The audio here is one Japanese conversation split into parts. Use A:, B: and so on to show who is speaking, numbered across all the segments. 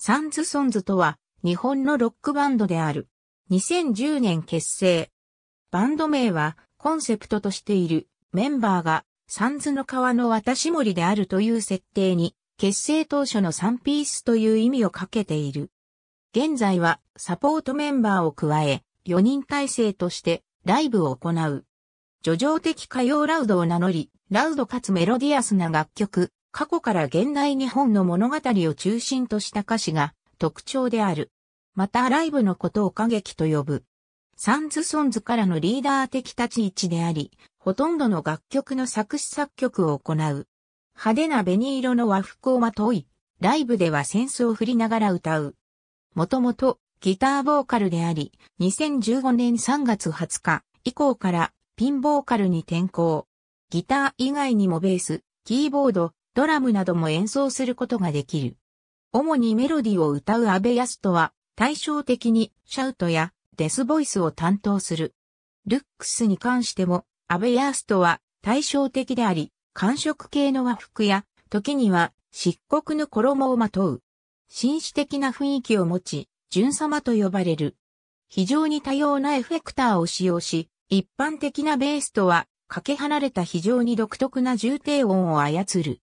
A: サンズソンズとは、日本のロックバンドである。2010年結
B: 成。バンド名は、コンセプトとしている、メンバーが、サンズの川の渡し森であるという設定に、結成当初のサンピースという意味をかけている。現在は、サポートメンバーを加え、4人体制として、ライブを行う。叙情的歌謡ラウドを名乗り、ラウドかつメロディアスな楽曲、過去から現代日本の物語を中心とした歌詞が特徴である。またライブのことを歌劇と呼ぶ。サンズ・ソンズからのリーダー的立ち位置であり、ほとんどの楽曲の作詞作曲を行う。派手な紅色の和服をまとい、ライブではセンスを振りながら歌う。もともとギターボーカルであり、2015年3月20日以降からピンボーカルに転向。ギター以外にもベース、キーボード、ドラムなども演奏することができる。主にメロディを歌う安部康人は、対照的にシャウトやデスボイスを担当する。ルックスに関しても、安部康人は対照的であり、寒色系の和服や、時には漆黒の衣をまとう。紳士的な雰囲気を持ち、純様と呼ばれる。非常に多様なエフェクターを使用し、一般的なベースとは、かけ離れた非常に独特な重低音を操る。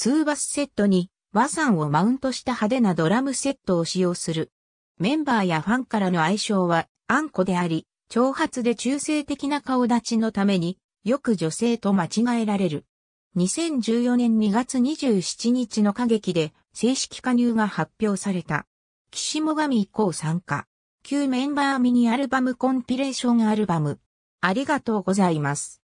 B: 2バスセットに和算をマウントした派手なドラムセットを使用する。メンバーやファンからの愛称はあんこであり、長髪で中性的な顔立ちのためによく女性と間違えられる。2014年2月27日の歌劇で正式加入が発表された。岸もがみ以降参加。旧メンバーミニアルバムコンピレーション
A: アルバム。ありがとうございます。